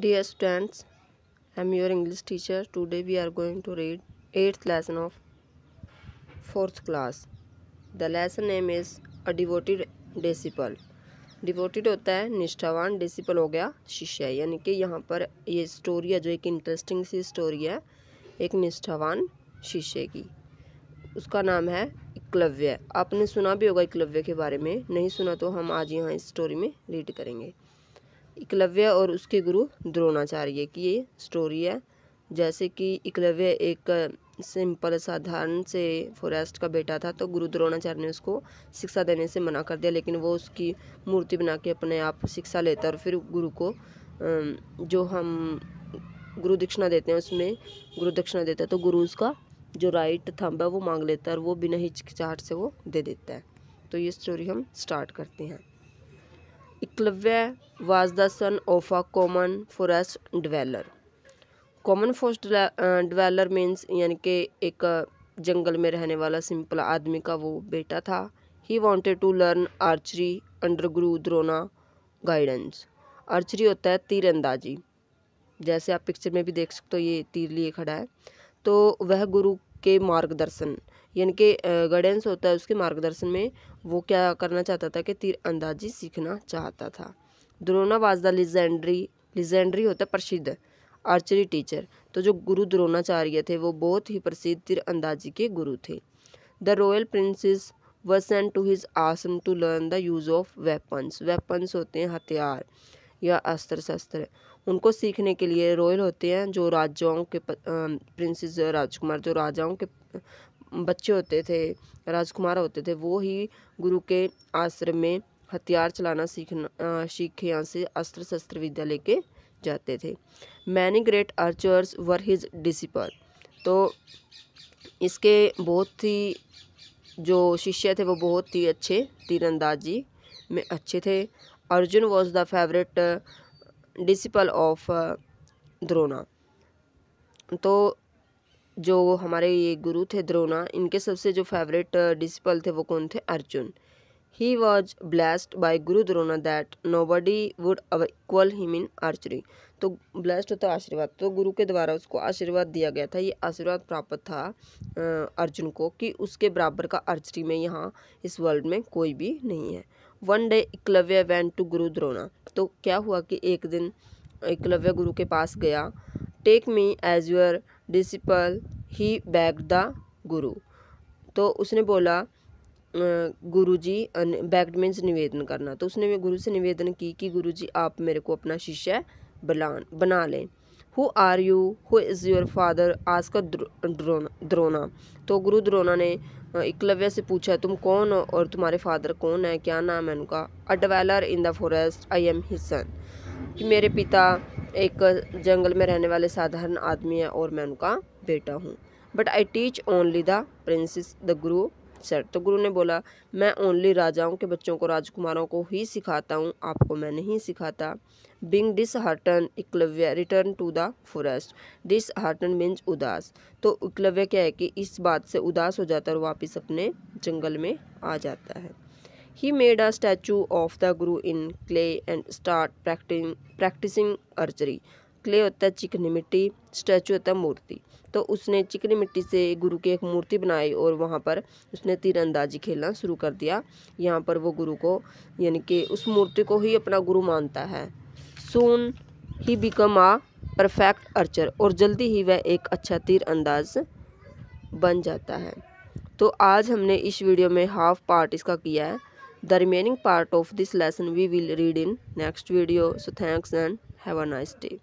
Dear students I am your English teacher today we are going to read eighth lesson of fourth class the lesson name is a Devoted disciple devoted होता है निष्ठावान disciple हो गया शिष्य यानी कि यहाँ पर ये स्टोरी है जो एक इंटरेस्टिंग सी स्टोरी है एक निष्ठावान शिष्य की उसका नाम है इक्लव्य आपने सुना भी होगा इक्लव्य के बारे में नहीं सुना तो हम आज यहाँ इस स्टोरी में रीड करेंगे इकलव्य और उसके गुरु द्रोणाचार्य की ये स्टोरी है जैसे कि इकलव्य एक सिंपल साधारण से फॉरेस्ट का बेटा था तो गुरु द्रोणाचार्य ने उसको शिक्षा देने से मना कर दिया लेकिन वो उसकी मूर्ति बना के अपने आप शिक्षा लेता और फिर गुरु को जो हम गुरु दक्षिणा देते हैं उसमें गुरु दक्षिणा देता है तो गुरु उसका जो राइट थम्ब है वो मांग लेता है और वो बिना हिचकिचाहट से वो दे देता है तो ये स्टोरी हम स्टार्ट करते हैं Iklavya was the son of a common forest dweller. Common forest dweller means यानी कि एक जंगल में रहने वाला सिंपल आदमी का वो बेटा था he wanted to learn archery under guru Drona guidance archery होता है तीर अंदाजी जैसे आप पिक्चर में भी देख सकते हो ये तीर लिए खड़ा है तो वह गुरु के मार्गदर्शन यानी कि गाइडेंस होता है उसके मार्गदर्शन में वो क्या करना चाहता था कि तीर अंदाजी सीखना चाहता था Drona was the legendary legendary होता प्रसिद्ध आर्चरी टीचर तो जो गुरु द्रोणाचार्य थे वो बहुत ही प्रसिद्ध तीर अंदाजी के गुरु थे the royal princes were sent to his ashram to learn the use of weapons weapons होते हैं हथियार या अस्त्र शस्त्र उनको सीखने के लिए रॉयल होते हैं जो राजाओं के प्रिंसेस राजकुमार जो राजाओं के बच्चे होते थे राजकुमार होते थे वो ही गुरु के आश्रम में हथियार चलाना सीखना सीखे यहाँ से अस्त्र शस्त्र विद्या लेके जाते थे many great archers were his disciple तो इसके बहुत ही जो शिष्य थे वो बहुत ही अच्छे तीरंदाजी में अच्छे थे Arjun was the favourite disciple of Drona तो जो हमारे ये गुरु थे द्रोणा इनके सबसे जो फेवरेट डिसिपल uh, थे वो कौन थे Arjun he was blessed by guru Drona that nobody would equal him in archery तो ब्लेस्ड होता है आशीर्वाद तो गुरु के द्वारा उसको आशीर्वाद दिया गया था ये आशीर्वाद प्राप्त था uh, अर्जुन को कि उसके बराबर का आर्चरी में यहाँ इस वर्ल्ड में कोई भी नहीं है one day Eklavya went to guru Drona तो क्या हुआ कि एक दिन इकलव्य गुरु के पास गया take me as your disciple he begged the guru तो उसने बोला गुरु जी बैग मीन्स निवेदन करना तो उसने गुरु से निवेदन की कि गुरु जी आप मेरे को अपना शिष्य बना बना लें who are you who is your father आज का द्रोना द्रोना तो गुरु द्रोना ने इकलव्य से पूछा तुम कौन हो और तुम्हारे फादर कौन है क्या नाम है उनका a dweller in the forest I am his son कि मेरे पिता एक जंगल में रहने वाले साधारण आदमी है और मैं उनका बेटा हूँ but I teach only the prince the guru said तो गुरु ने बोला मैं ओनली राजाओं के बच्चों को राजकुमारों को ही सिखाता हूँ आपको मैं नहीं सिखाता being disheartened Eklavya return to the forest disheartened means उदास तो इक्लव्य क्या है कि इस बात से उदास हो जाता है और वापस अपने जंगल में आ जाता है He made a statue of the Guru in clay and start practicing, practicing archery. Clay होता है चिकनी मिट्टी स्टैचू होता है मूर्ति तो उसने चिकनी मिट्टी से गुरु की एक मूर्ति बनाई और वहाँ पर उसने तीरंदाजी खेलना शुरू कर दिया यहाँ पर वो गुरु को यानी कि उस मूर्ति को ही अपना गुरु मानता है soon he become a perfect archer और जल्दी ही वह एक अच्छा तीर अंदाज बन जाता है तो आज हमने इस वीडियो में हाफ पार्ट इसका किया है The remaining part of this lesson we will read in next video. So thanks and have a nice day.